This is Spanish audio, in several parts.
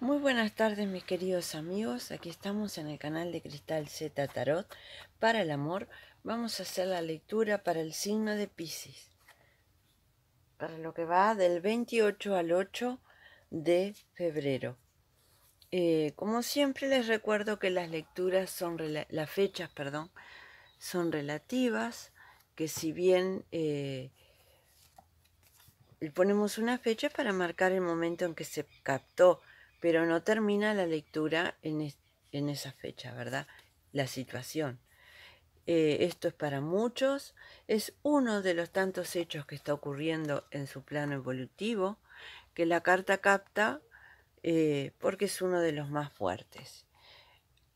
Muy buenas tardes mis queridos amigos, aquí estamos en el canal de Cristal Z Tarot para el amor. Vamos a hacer la lectura para el signo de Pisces, para lo que va del 28 al 8 de febrero. Eh, como siempre les recuerdo que las lecturas son, las fechas, perdón, son relativas, que si bien eh, ponemos una fecha para marcar el momento en que se captó pero no termina la lectura en, esa fecha, ¿verdad? La situación. Eh, esto es para muchos, es uno de los tantos hechos que está ocurriendo en su plano evolutivo, que la carta capta eh, porque es uno de los más fuertes.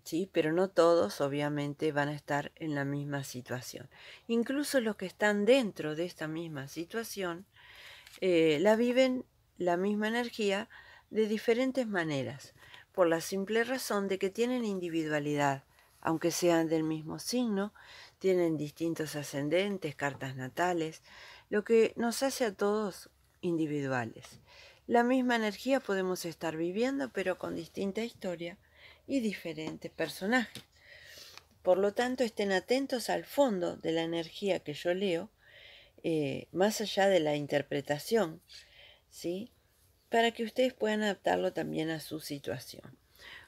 ¿sí? Pero no todos obviamente van a estar en la misma situación. Incluso los que están dentro de esta misma situación eh, la viven la misma energía de diferentes maneras, por la simple razón de que tienen individualidad, aunque sean del mismo signo, tienen distintos ascendentes, cartas natales, lo que nos hace a todos individuales. La misma energía podemos estar viviendo, pero con distinta historia y diferentes personajes. Por lo tanto, estén atentos al fondo de la energía que yo leo, eh, más allá de la interpretación, ¿sí? para que ustedes puedan adaptarlo también a su situación.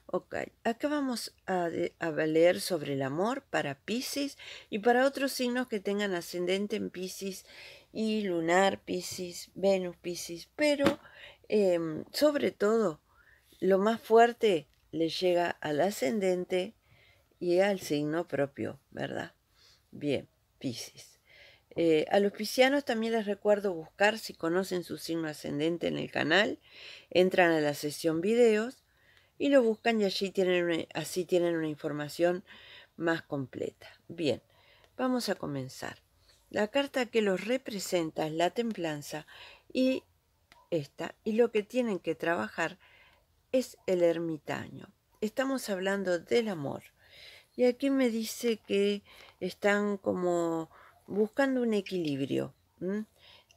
Ok, acá vamos a, leer sobre el amor para Pisces y para otros signos que tengan ascendente en Pisces y lunar Pisces, Venus Pisces, pero em, sobre todo lo más fuerte le llega al ascendente y al signo propio, ¿verdad? Bien, Pisces. Eh, a los piscianos también les recuerdo buscar si conocen su signo ascendente en el canal, entran a la sesión videos y lo buscan y allí tienen así tienen una información más completa. Bien, vamos a comenzar. La carta que los representa es la templanza y esta, y lo que tienen que trabajar es el ermitaño. Estamos hablando del amor. Y aquí me dice que están como buscando un equilibrio.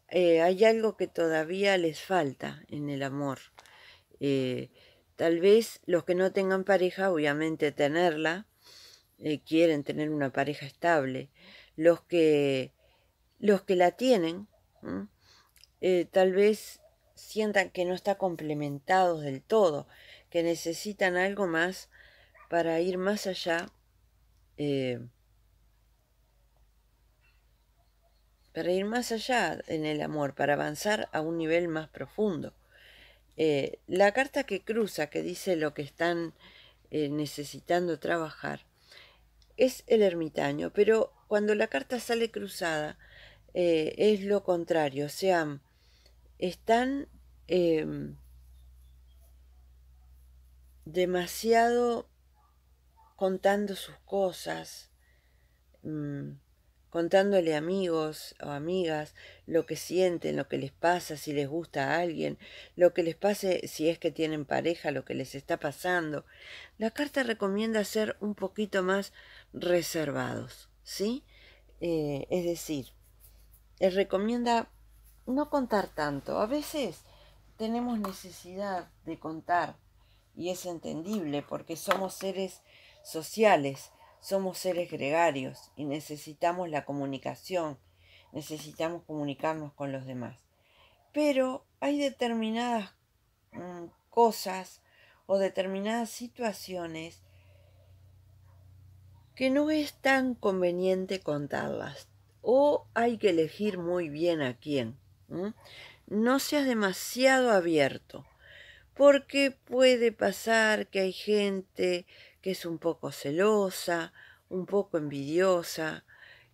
Eh, hay algo que todavía les falta en el amor. Eh, tal vez los que no tengan pareja, obviamente tenerla, eh, quieren tener una pareja estable. Los que, los que la tienen, tal vez sientan que no está complementados del todo, que necesitan algo más para ir más allá para ir más allá en el amor, para avanzar a un nivel más profundo. Eh, la carta que cruza, que dice lo que están eh, necesitando trabajar, es el ermitaño, pero cuando la carta sale cruzada, eh, es lo contrario, o sea, están em, demasiado contando sus cosas. Mm, contándole amigos o amigas lo que sienten, lo que les pasa, si les gusta a alguien, lo que les pase si es que tienen pareja, lo que les está pasando. La carta recomienda ser un poquito más reservados, ¿sí? Eh, es decir, les recomienda no contar tanto. A veces tenemos necesidad de contar y es entendible porque somos seres sociales somos seres gregarios y necesitamos la comunicación, necesitamos comunicarnos con los demás. Pero hay determinadas mm, cosas o determinadas situaciones que no es tan conveniente contarlas o hay que elegir muy bien a quién. No seas demasiado abierto porque puede pasar que hay gente que es un poco celosa, un poco envidiosa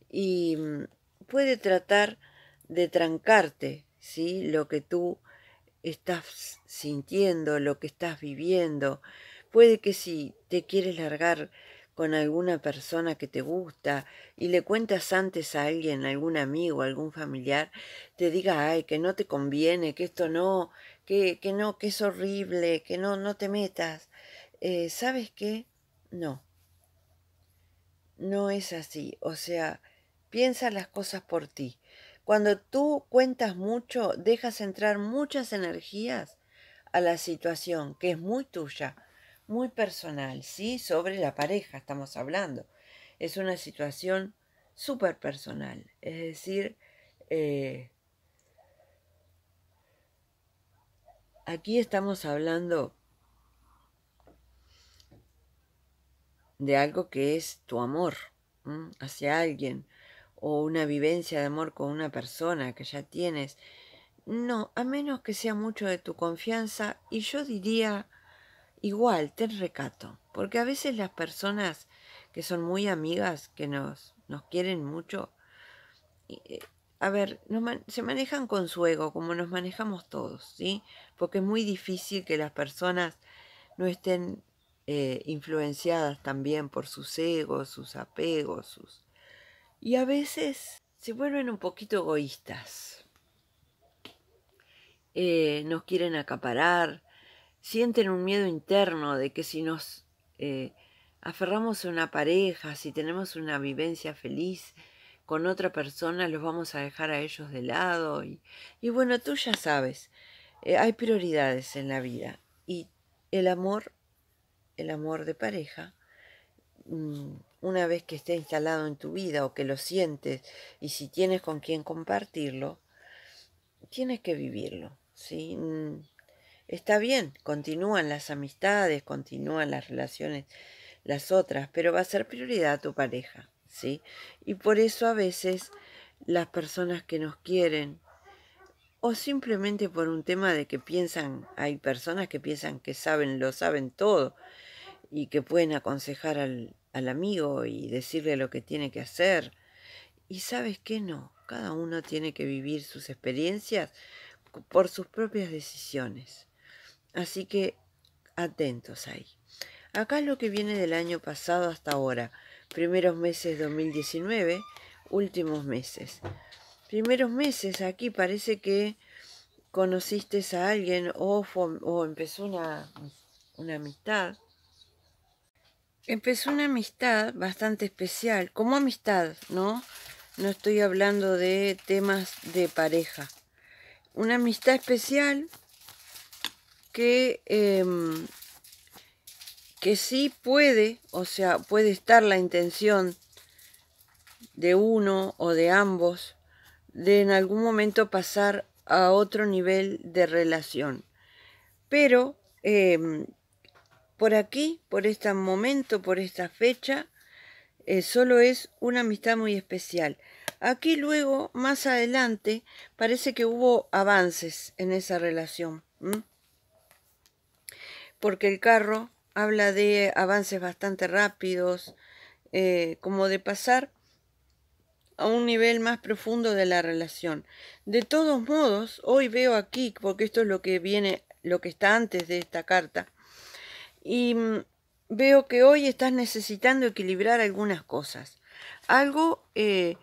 y mm, puede tratar de trancarte, ¿sí? Lo que tú estás sintiendo, lo que estás viviendo. Puede que si te quieres largar con alguna persona que te gusta y le cuentas antes a alguien, algún amigo, algún familiar, te diga, ay, que no te conviene, que esto no, que, que no, que es horrible, que no, no te metas. Eh, ¿Sabes qué? No, no es así. O sea, piensa las cosas por ti. Cuando tú cuentas mucho, dejas entrar muchas energías a la situación que es muy tuya, muy personal, ¿sí? Sobre la pareja estamos hablando. Es una situación súper personal. Es decir, eh, aquí estamos hablando de algo que es tu amor hacia alguien o una vivencia de amor con una persona que ya tienes. No, a menos que sea mucho de tu confianza y yo diría igual, ten recato, porque a veces las personas que son muy amigas, que nos, nos quieren mucho, eh, a ver, se manejan con su ego, como nos manejamos todos, ¿sí? Porque es muy difícil que las personas no estén eh, influenciadas también por sus egos, sus apegos, sus... y a veces se vuelven un poquito egoístas. Eh, nos quieren acaparar, sienten un miedo interno de que si nos eh, aferramos a una pareja, si tenemos una vivencia feliz, con otra persona los vamos a dejar a ellos de lado. Y, bueno, tú ya sabes, hay prioridades en la vida y el amor el amor de pareja, mm, una vez que esté instalado en tu vida o que lo sientes y si tienes con quien compartirlo, tienes que vivirlo. ¿sí? Mm, está bien, continúan las amistades, continúan las relaciones, las otras, pero va a ser prioridad tu pareja. ¿sí? Y por eso a veces las personas que nos quieren o simplemente por un tema de que piensan, hay personas que piensan que saben, lo saben todo y que pueden aconsejar al, amigo y decirle lo que tiene que hacer. Y sabes que no, cada uno tiene que vivir sus experiencias por sus propias decisiones. Así que atentos ahí. Acá lo que viene del año pasado hasta ahora. Primeros meses 2019, últimos meses. Primeros meses, aquí parece que conociste a alguien o, o empezó una, una amistad empezó una amistad bastante especial, como amistad, ¿no? No estoy hablando de temas de pareja. Una amistad especial que, em, que sí puede, o sea, puede estar la intención de uno o de ambos de en algún momento pasar a otro nivel de relación. Pero em, por aquí, por este momento, por esta fecha, eh, solo es una amistad muy especial. Aquí luego, más adelante, parece que hubo avances en esa relación, porque el carro habla de avances bastante rápidos, eh, como de pasar a un nivel más profundo de la relación. De todos modos, hoy veo aquí, porque esto es lo que viene, lo que está antes de esta carta, y mm, veo que hoy estás necesitando equilibrar algunas cosas. Algo eh,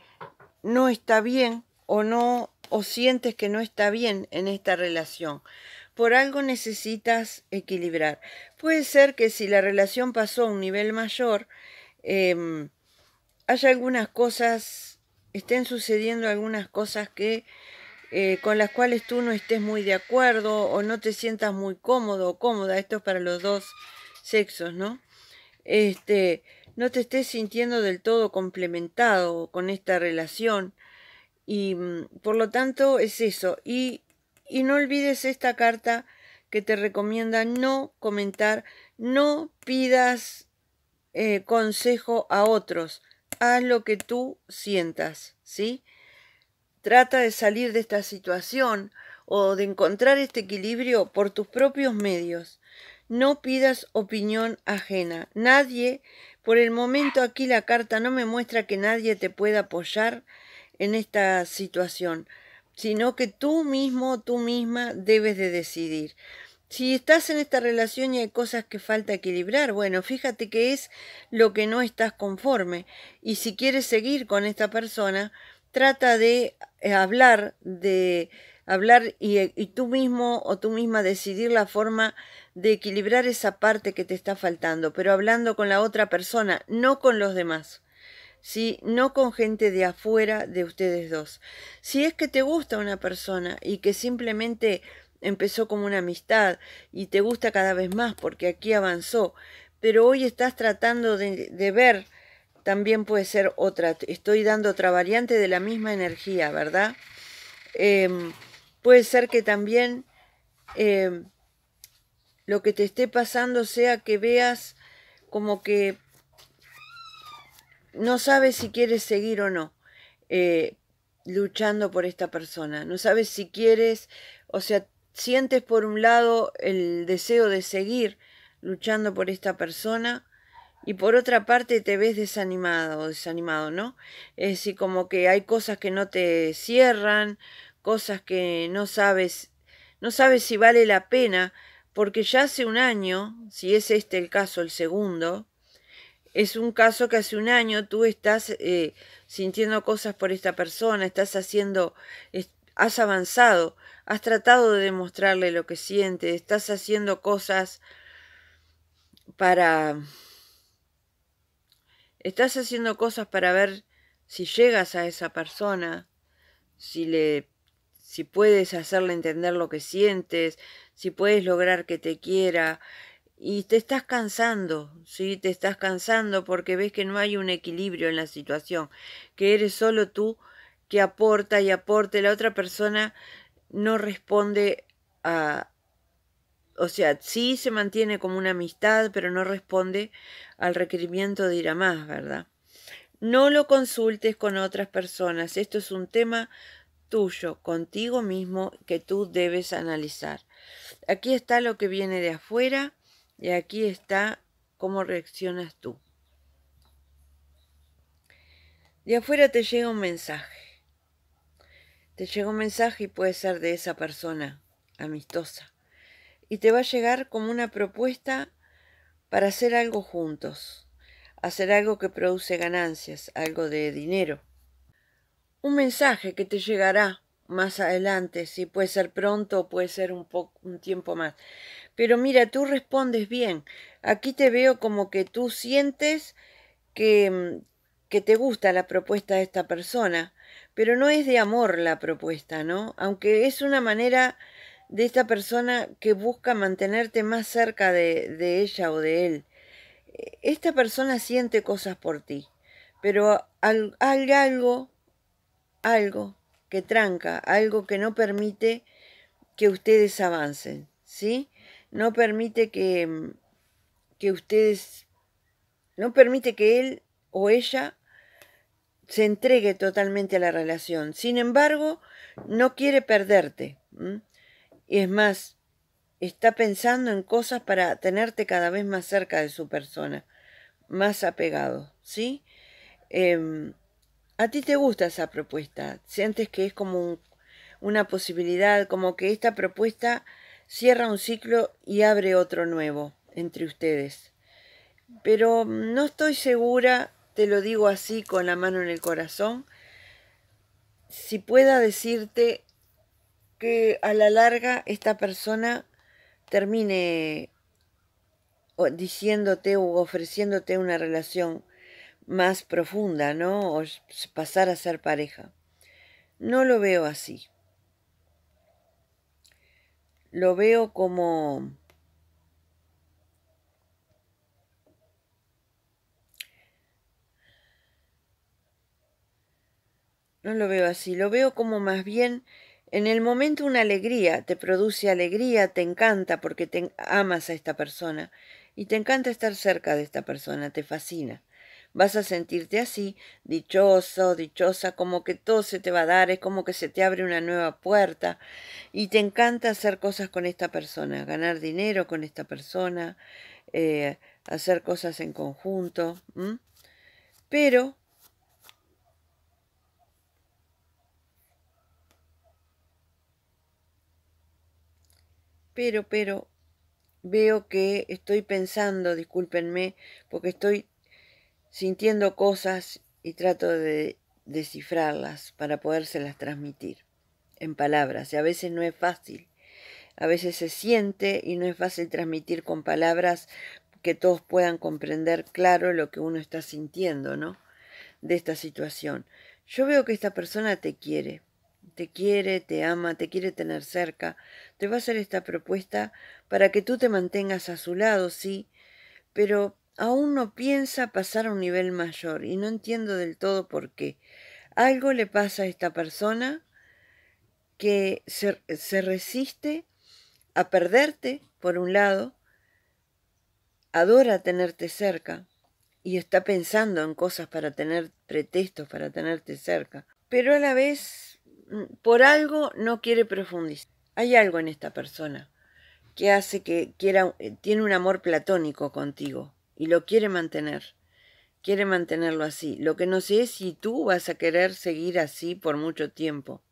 no está bien o no o sientes que no está bien en esta relación. Por algo necesitas equilibrar. Puede ser que si la relación pasó a un nivel mayor, em, haya algunas cosas, estén sucediendo algunas cosas que eh, con las cuales tú no estés muy de acuerdo o no te sientas muy cómodo o cómoda. Esto es para los dos sexos, ¿no? Este, no te estés sintiendo del todo complementado con esta relación y mm, por lo tanto es eso. Y, y no olvides esta carta que te recomienda no comentar, no pidas eh, consejo a otros, haz lo que tú sientas, ¿sí? Trata de salir de esta situación o de encontrar este equilibrio por tus propios medios. No pidas opinión ajena. Nadie, por el momento aquí la carta no me muestra que nadie te pueda apoyar en esta situación, sino que tú mismo, tú misma debes de decidir. Si estás en esta relación y hay cosas que falta equilibrar, bueno, fíjate que es lo que no estás conforme. Y si quieres seguir con esta persona, trata de eh, hablar de hablar eh, y, tú mismo o tú misma decidir la forma de equilibrar esa parte que te está faltando, pero hablando con la otra persona, no con los demás. ¿sí? No con gente de afuera de ustedes dos. Si es que te gusta una persona y que simplemente empezó como una amistad y te gusta cada vez más porque aquí avanzó, pero hoy estás tratando de, ver, también puede ser otra, estoy dando otra variante de la misma energía, ¿verdad? Em, Puede ser que también eh, lo que te esté pasando sea que veas como que no sabes si quieres seguir o no eh, luchando por esta persona. No sabes si quieres, o sea, sientes por un lado el deseo de seguir luchando por esta persona y por otra parte te ves desanimado o desanimado, ¿no? Es decir, como que hay cosas que no te cierran cosas que no sabes, no sabes si vale la pena, porque ya hace un año, si es este el caso, el segundo, es un caso que hace un año tú estás eh, sintiendo cosas por esta persona, estás haciendo, has avanzado, has tratado de demostrarle lo que sientes, estás haciendo cosas para... Estás haciendo cosas para ver si llegas a esa persona, si le si puedes hacerle entender lo que sientes, si puedes lograr que te quiera. Y te estás cansando, ¿sí? Te estás cansando porque ves que no hay un equilibrio en la situación, que eres solo tú que aporta y aporte, la otra persona no responde a... O sea, sí se mantiene como una amistad, pero no responde al requerimiento de ir a más, ¿verdad? No lo consultes con otras personas. Esto es un tema tuyo contigo mismo que tú debes analizar. Aquí está lo que viene de afuera y aquí está cómo reaccionas tú. De afuera te llega un mensaje. Te llega un mensaje y puede ser de esa persona amistosa. Y te va a llegar como una propuesta para hacer algo juntos, hacer algo que produce ganancias, algo de dinero un mensaje que te llegará más adelante, si puede ser pronto o puede ser un, poco, un tiempo más. Pero mira, tú respondes bien. Aquí te veo como que tú sientes que, mm, que te gusta la propuesta de esta persona, pero no es de amor la propuesta, ¿no? Aunque es una manera de esta persona que busca mantenerte más cerca de, de ella o de él. E, esta persona siente cosas por ti, pero hay algo algo que tranca, algo que no permite que ustedes avancen, ¿sí? No permite que, mm, que ustedes, no permite que él o ella se entregue totalmente a la relación. Sin embargo, no quiere perderte. Y es más, está pensando en cosas para tenerte cada vez más cerca de su persona, más apegado, ¿sí? Em, a ti te gusta esa propuesta, sientes que es como una posibilidad, como que esta propuesta cierra un ciclo y abre otro nuevo entre ustedes. Pero mm, no estoy segura, te lo digo así con la mano en el corazón, si pueda decirte que a la larga esta persona termine diciéndote u ofreciéndote una relación más profunda, ¿no? O pasar a ser pareja. No lo veo así. Lo veo como... No lo veo así, lo veo como más bien en el momento una alegría, te produce alegría, te encanta porque te amas a esta persona y te encanta estar cerca de esta persona, te fascina. Vas a sentirte así, dichoso, dichosa, como que todo se te va a dar, es como que se te abre una nueva puerta y te encanta hacer cosas con esta persona, ganar dinero con esta persona, eh, hacer cosas en conjunto. Pero pero, pero veo que estoy pensando, discúlpenme, porque estoy sintiendo cosas y trato de descifrarlas para podérselas transmitir en palabras. Y a veces no es fácil. A veces se siente y no es fácil transmitir con palabras que todos puedan comprender claro lo que uno está sintiendo, ¿no? De esta situación. Yo veo que esta persona te quiere, te quiere, te ama, te quiere tener cerca, te va a hacer esta propuesta para que tú te mantengas a su lado, sí, pero aún no piensa pasar a un nivel mayor y no entiendo del todo por qué. Algo le pasa a esta persona que se, resiste a perderte, por un lado, adora tenerte cerca y está pensando en cosas para tener pretextos para tenerte cerca, pero a la vez mm, por algo no quiere profundizar. Hay algo en esta persona que hace que quiera, eh, tiene un amor platónico contigo, y lo quiere mantener. Quiere mantenerlo así. Lo que no sé es si tú vas a querer seguir así por mucho tiempo.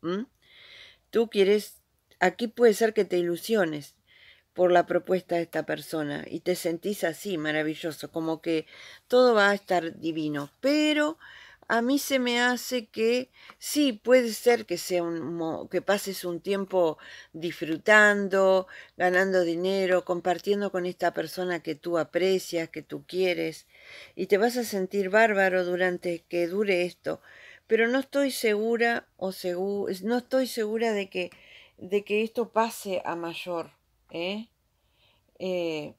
Tú quieres... Aquí puede ser que te ilusiones por la propuesta de esta persona y te sentís así, maravilloso, como que todo va a estar divino. Pero a mí se me hace que sí, puede ser que, sea un, que pases un tiempo disfrutando, ganando dinero, compartiendo con esta persona que tú aprecias, que tú quieres, y te vas a sentir bárbaro durante que dure esto, pero no estoy segura o no estoy segura de que, de que esto pase a mayor, ¿eh? Eh,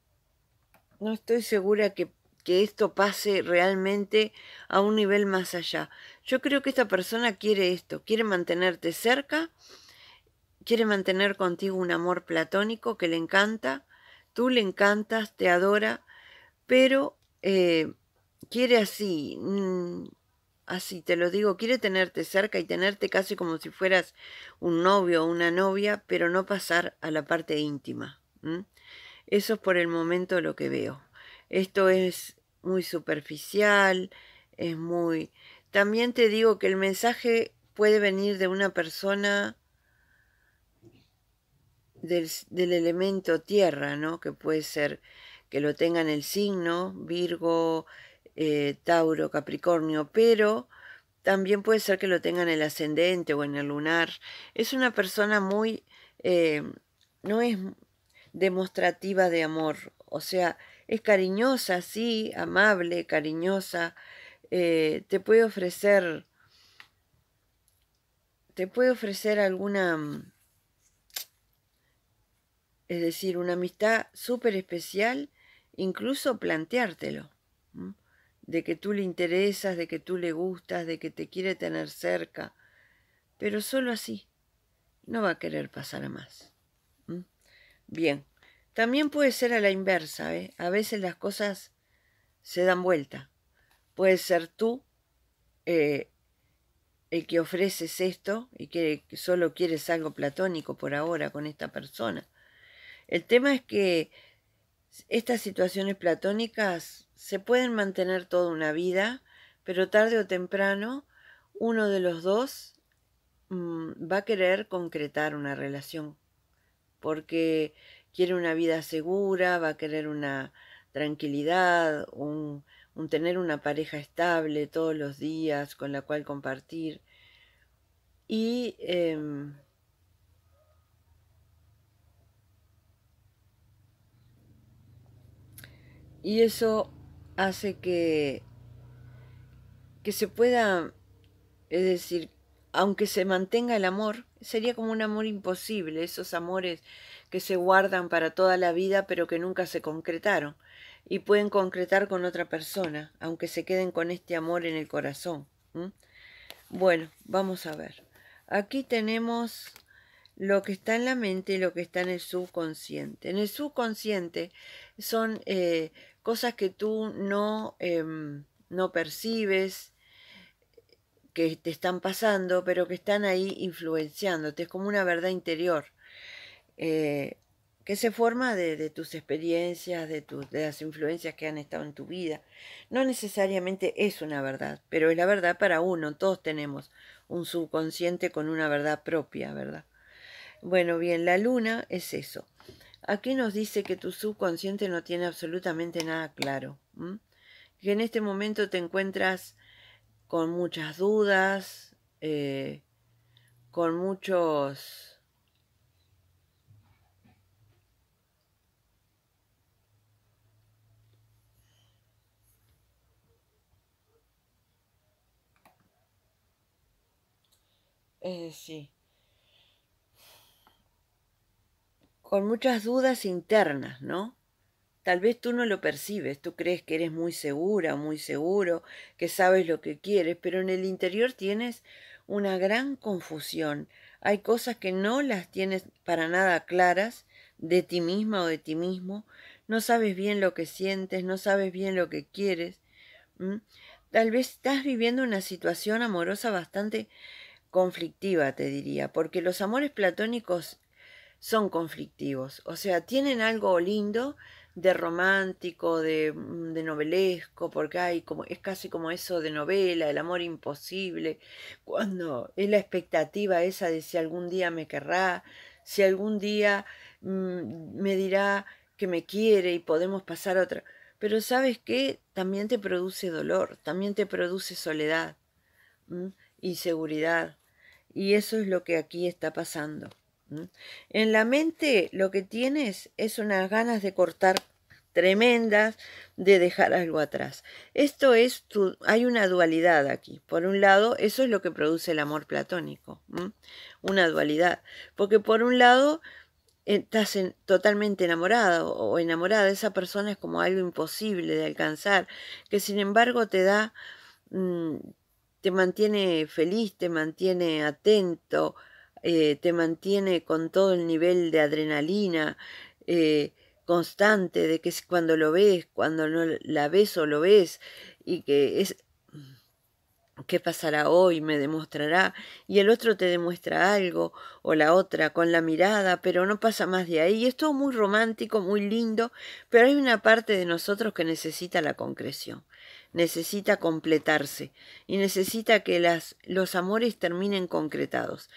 no estoy segura que que esto pase realmente a un nivel más allá. Yo creo que esta persona quiere esto, quiere mantenerte cerca, quiere mantener contigo un amor platónico que le encanta, tú le encantas, te adora, pero eh, quiere así, mm, así te lo digo, quiere tenerte cerca y tenerte casi como si fueras un novio o una novia, pero no pasar a la parte íntima. Eso es por el momento lo que veo. Esto es muy superficial, es muy... También te digo que el mensaje puede venir de una persona del, elemento tierra, ¿no? Que puede ser que lo tengan el signo, Virgo, eh, Tauro, Capricornio, pero también puede ser que lo tengan el ascendente o en el lunar. Es una persona muy, eh, no es demostrativa de amor, o sea, es cariñosa, sí, amable, cariñosa. Eh, te puede ofrecer. Te puede ofrecer alguna. Mm, es decir, una amistad súper especial, incluso planteártelo. De que tú le interesas, de que tú le gustas, de que te quiere tener cerca. Pero solo así. No va a querer pasar a más. Bien. También puede ser a la inversa, ¿eh? a veces las cosas se dan vuelta. Puede ser tú eh, el que ofreces esto y que solo quieres algo platónico por ahora con esta persona. El tema es que estas situaciones platónicas se pueden mantener toda una vida, pero tarde o temprano uno de los dos mm, va a querer concretar una relación, porque quiere una vida segura, va a querer una tranquilidad, un, tener una pareja estable todos los días con la cual compartir. Y em, Y eso hace que, que se pueda, es decir, aunque se mantenga el amor, sería como un amor imposible, esos amores que se guardan para toda la vida pero que nunca se concretaron, y pueden concretar con otra persona, aunque se queden con este amor en el corazón. Bueno, vamos a ver. Aquí tenemos lo que está en la mente y lo que está en el subconsciente. En el subconsciente son eh, cosas que tú no, em, no percibes, que te están pasando, pero que están ahí influenciándote. Es como una verdad interior eh, que se forma de, tus experiencias, de, tus de las influencias que han estado en tu vida. No necesariamente es una verdad, pero es la verdad para uno. Todos tenemos un subconsciente con una verdad propia, ¿verdad? Bueno, bien, la luna es eso. Aquí nos dice que tu subconsciente no tiene absolutamente nada claro. Que en este momento te encuentras con muchas dudas, eh, con muchos Eh, sí con muchas dudas internas, ¿no? Tal vez tú no lo percibes, tú crees que eres muy segura, muy seguro, que sabes lo que quieres, pero en el interior tienes una gran confusión. Hay cosas que no las tienes para nada claras de ti misma o de ti mismo, no sabes bien lo que sientes, no sabes bien lo que quieres. Tal vez estás viviendo una situación amorosa bastante conflictiva, te diría, porque los amores platónicos son conflictivos, o sea, tienen algo lindo de romántico, de, mm, de, novelesco, porque hay como, es casi como eso de novela, el amor imposible, cuando es la expectativa esa de si algún día me querrá, si algún día mm, me dirá que me quiere y podemos pasar otra. Pero sabes qué, también te produce dolor, también te produce soledad, inseguridad. Y eso es lo que aquí está pasando. En la mente lo que tienes es unas ganas de cortar tremendas, de dejar algo atrás. Esto es, tu, hay una dualidad aquí. Por un lado, eso es lo que produce el amor platónico, una dualidad. Porque por un lado, estás totalmente enamorado o enamorada de esa persona es como algo imposible de alcanzar, que sin embargo te da, mm, te mantiene feliz, te mantiene atento, eh, te mantiene con todo el nivel de adrenalina eh, constante, de que cuando lo ves, cuando no la ves o lo ves, y que es mm, qué pasará hoy, me demostrará, y el otro te demuestra algo, o la otra con la mirada, pero no pasa más de ahí. Es todo muy romántico, muy lindo, pero hay una parte de nosotros que necesita la concreción necesita completarse y necesita que las, los amores terminen concretados.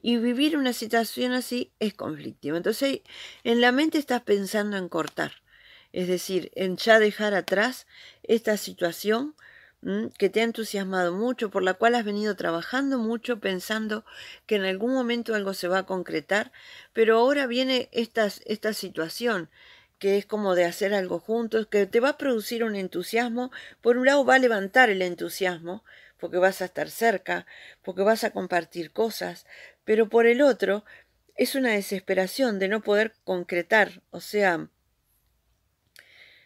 Y vivir una situación así es conflictiva. Entonces, en la mente estás pensando en cortar, es decir, en ya dejar atrás esta situación que te ha entusiasmado mucho, por la cual has venido trabajando mucho, pensando que en algún momento algo se va a concretar, pero ahora viene esta, esta situación que es como de hacer algo juntos, que te va a producir un entusiasmo, por un lado va a levantar el entusiasmo, porque vas a estar cerca, porque vas a compartir cosas, pero por el otro es una desesperación de no poder concretar, o sea,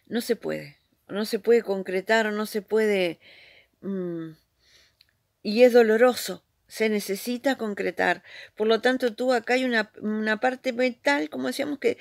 no se puede, no se puede concretar, no se puede... Mm, y es doloroso, se necesita concretar. Por lo tanto, tú acá hay una, una parte mental, como decíamos, que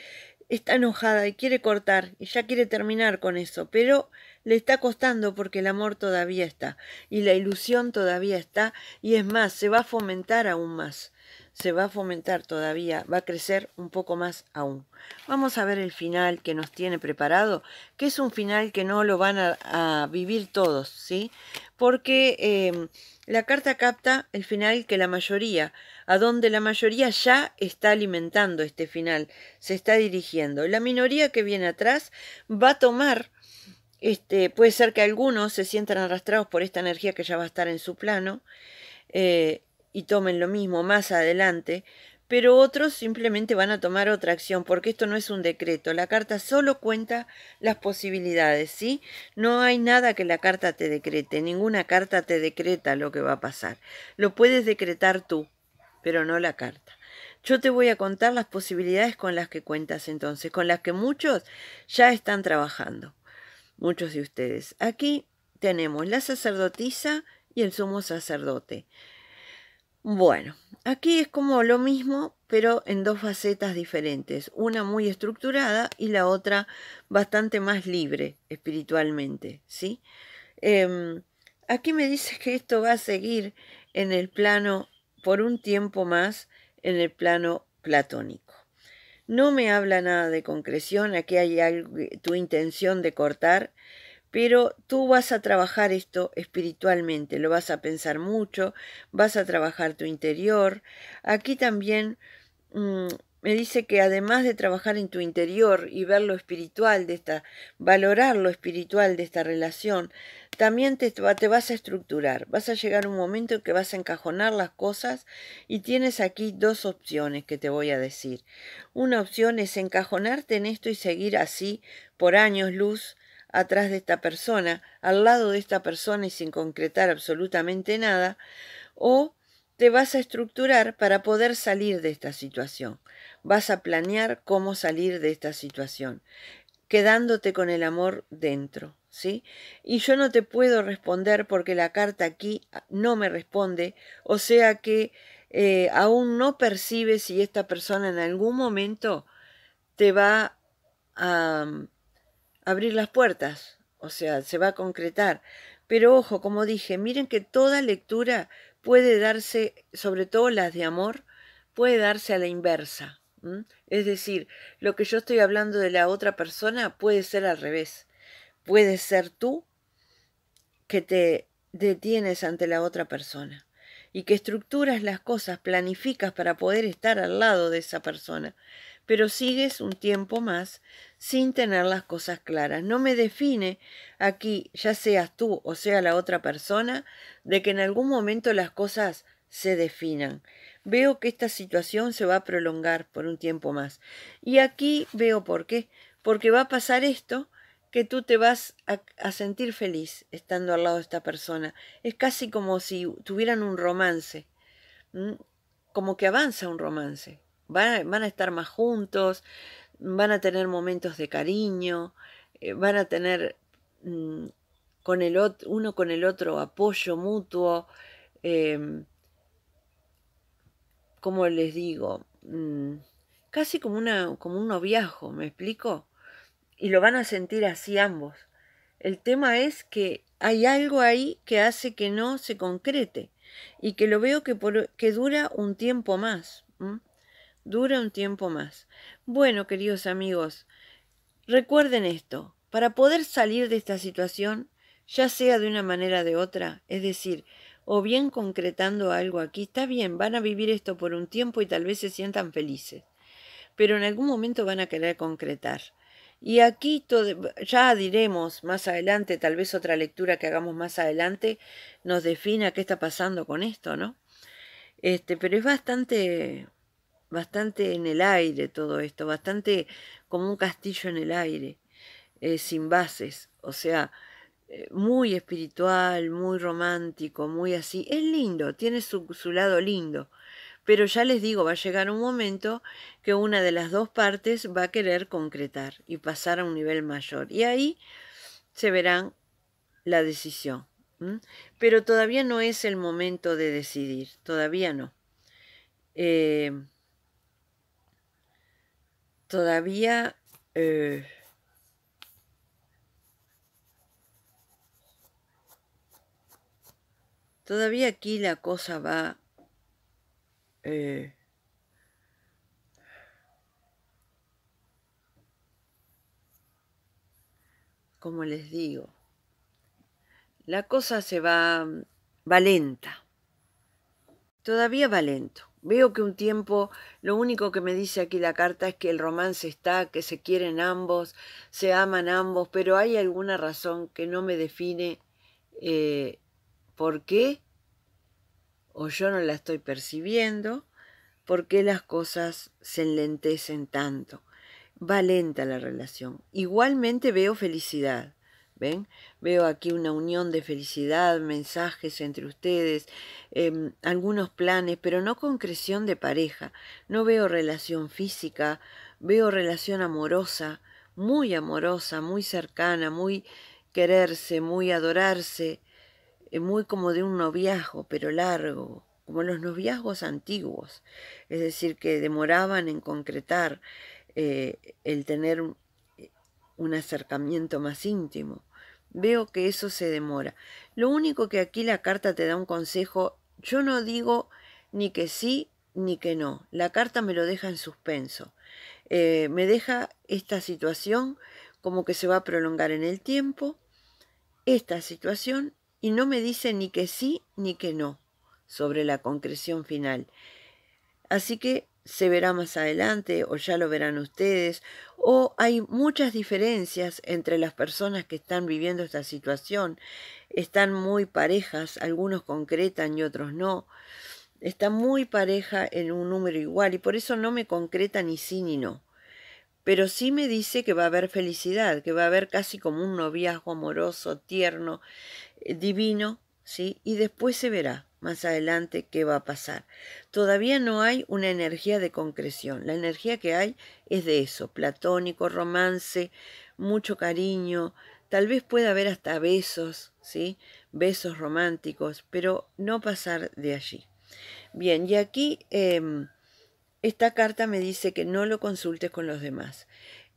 está enojada y quiere cortar y ya quiere terminar con eso, pero le está costando porque el amor todavía está y la ilusión todavía está y es más, se va a fomentar aún más, se va a fomentar todavía, va a crecer un poco más aún. Vamos a ver el final que nos tiene preparado, que es un final que no lo van a, vivir todos, ¿sí? Porque eh, la carta capta el final que la mayoría a donde la mayoría ya está alimentando este final, se está dirigiendo. La minoría que viene atrás va a tomar, este, puede ser que algunos se sientan arrastrados por esta energía que ya va a estar en su plano eh, y tomen lo mismo más adelante, pero otros simplemente van a tomar otra acción, porque esto no es un decreto, la carta solo cuenta las posibilidades, ¿sí? No hay nada que la carta te decrete, ninguna carta te decreta lo que va a pasar, lo puedes decretar tú, pero no la carta. Yo te voy a contar las posibilidades con las que cuentas entonces, con las que muchos ya están trabajando, muchos de ustedes. Aquí tenemos la sacerdotisa y el sumo sacerdote. Bueno, aquí es como lo mismo, pero en dos facetas diferentes, una muy estructurada y la otra bastante más libre espiritualmente, ¿sí? Em, aquí me dices que esto va a seguir en el plano por un tiempo más en el plano platónico. No me habla nada de concreción, aquí hay algo, tu intención de cortar, pero tú vas a trabajar esto espiritualmente, lo vas a pensar mucho, vas a trabajar tu interior. Aquí también mm, me dice que además de trabajar en tu interior y ver lo espiritual de esta, valorar lo espiritual de esta relación, también te, te vas a estructurar, vas a llegar un momento en que vas a encajonar las cosas y tienes aquí dos opciones que te voy a decir. Una opción es encajonarte en esto y seguir así por años luz atrás de esta persona, al lado de esta persona y sin concretar absolutamente nada, o te vas a estructurar para poder salir de esta situación. Vas a planear cómo salir de esta situación, quedándote con el amor dentro, ¿sí? Y yo no te puedo responder porque la carta aquí no me responde, o sea que eh, aún no percibes si esta persona en algún momento te va a mm, abrir las puertas, o sea, se va a concretar. Pero ojo, como dije, miren que toda lectura puede darse, sobre todo las de amor, puede darse a la inversa. Es decir, lo que yo estoy hablando de la otra persona puede ser al revés. Puede ser tú que te detienes ante la otra persona y que estructuras las cosas, planificas para poder estar al lado de esa persona pero sigues un tiempo más sin tener las cosas claras. No me define aquí, ya seas tú o sea la otra persona, de que en algún momento las cosas se definan. Veo que esta situación se va a prolongar por un tiempo más. Y aquí veo por qué. Porque va a pasar esto que tú te vas a, sentir feliz estando al lado de esta persona. Es casi como si tuvieran un romance, como que avanza un romance van a, estar más juntos, van a tener momentos de cariño, eh, van a tener mm, con el uno con el otro apoyo mutuo. Em, como les digo, mm, casi como, una, como un noviazgo, ¿me explico? Y lo van a sentir así ambos. El tema es que hay algo ahí que hace que no se concrete y que lo veo que, que dura un tiempo más dura un tiempo más. Bueno, queridos amigos, recuerden esto, para poder salir de esta situación, ya sea de una manera o de otra, es decir, o bien concretando algo aquí, está bien, van a vivir esto por un tiempo y tal vez se sientan felices, pero en algún momento van a querer concretar. Y aquí ya diremos más adelante, tal vez otra lectura que hagamos más adelante nos defina qué está pasando con esto, ¿no? Este, pero es bastante bastante en el aire todo esto, bastante como un castillo en el aire, eh, sin bases, o sea, eh, muy espiritual, muy romántico, muy así. Es lindo, tiene su, lado lindo, pero ya les digo, va a llegar un momento que una de las dos partes va a querer concretar y pasar a un nivel mayor. Y ahí se verán la decisión. Pero todavía no es el momento de decidir, todavía no. Eh, todavía eh, todavía aquí la cosa va eh, como les digo la cosa se va va lenta todavía va lento Veo que un tiempo lo único que me dice aquí la carta es que el romance está, que se quieren ambos, se aman ambos, pero hay alguna razón que no me define eh, por qué o yo no la estoy percibiendo, por qué las cosas se enlentecen tanto. Va lenta la relación. Igualmente veo felicidad. Veo aquí una unión de felicidad, mensajes entre ustedes, em, algunos planes, pero no concreción de pareja. No veo relación física, veo relación amorosa, muy amorosa, muy cercana, muy quererse, muy adorarse, eh, muy como de un noviazgo, pero largo como los noviazgos antiguos, es decir, que demoraban en concretar eh, el tener eh, un acercamiento más íntimo. Veo que eso se demora. Lo único que aquí la carta te da un consejo, yo no digo ni que sí ni que no. La carta me lo deja en suspenso. Eh, me deja esta situación como que se va a prolongar en el tiempo, esta situación, y no me dice ni que sí ni que no sobre la concreción final. Así que se verá más adelante o ya lo verán ustedes, o hay muchas diferencias entre las personas que están viviendo esta situación, están muy parejas, algunos concretan y otros no, está muy pareja en un número igual y por eso no me concreta ni sí ni no, pero sí me dice que va a haber felicidad, que va a haber casi como un noviazgo amoroso, tierno, eh, divino, ¿sí? Y después se verá más adelante qué va a pasar. Todavía no hay una energía de concreción. La energía que hay es de eso, platónico, romance, mucho cariño, tal vez pueda haber hasta besos, ¿sí? Besos románticos, pero no pasar de allí. Bien, y aquí em, esta carta me dice que no lo consultes con los demás.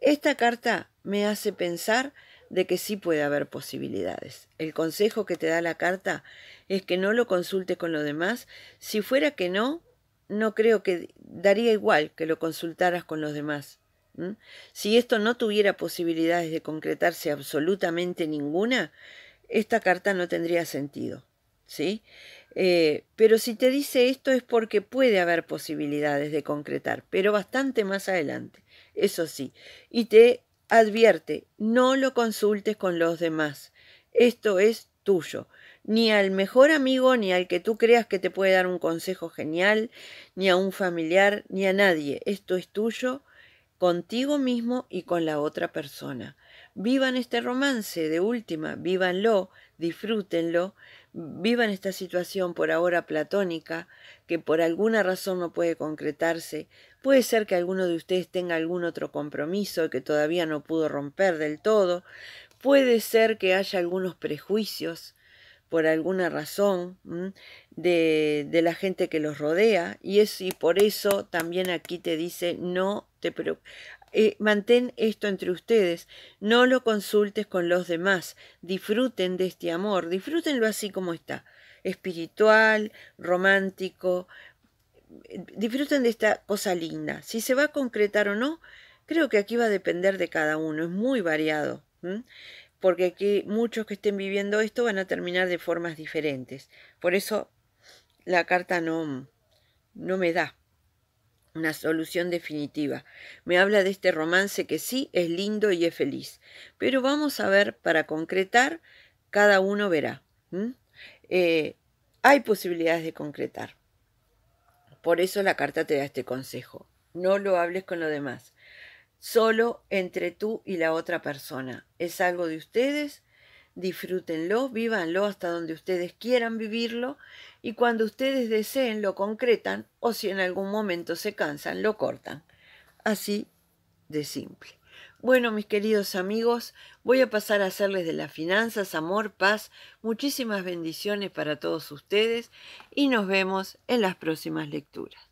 Esta carta me hace pensar de que sí puede haber posibilidades. El consejo que te da la carta es que no lo consulte con los demás. Si fuera que no, no creo que daría igual que lo consultaras con los demás. Si esto no tuviera posibilidades de concretarse absolutamente ninguna, esta carta no tendría sentido. ¿Sí? Eh, pero si te dice esto es porque puede haber posibilidades de concretar, pero bastante más adelante, eso sí. Y te advierte, no lo consultes con los demás. Esto es tuyo ni al mejor amigo, ni al que tú creas que te puede dar un consejo genial, ni a un familiar, ni a nadie. Esto es tuyo contigo mismo y con la otra persona. Vivan este romance de última, vívanlo, disfrútenlo, vivan esta situación por ahora platónica, que por alguna razón no puede concretarse. Puede ser que alguno de ustedes tenga algún otro compromiso que todavía no pudo romper del todo. Puede ser que haya algunos prejuicios por alguna razón de, de, la gente que los rodea y es y por eso también aquí te dice no te preocupes eh, mantén esto entre ustedes, no lo consultes con los demás, disfruten de este amor, disfrútenlo así como está, espiritual, romántico, eh, disfruten de esta cosa linda. Si se va a concretar o no, creo que aquí va a depender de cada uno, es muy variado porque aquí muchos que estén viviendo esto van a terminar de formas diferentes. Por eso la carta no, no me da una solución definitiva. Me habla de este romance que sí es lindo y es feliz. Pero vamos a ver, para concretar, cada uno verá. Eh, hay posibilidades de concretar. Por eso la carta te da este consejo. No lo hables con lo demás solo entre tú y la otra persona. Es algo de ustedes, disfrútenlo, vívanlo hasta donde ustedes quieran vivirlo y cuando ustedes deseen lo concretan o si en algún momento se cansan, lo cortan. Así de simple. Bueno, mis queridos amigos, voy a pasar a hacerles de las finanzas, amor, paz, muchísimas bendiciones para todos ustedes y nos vemos en las próximas lecturas.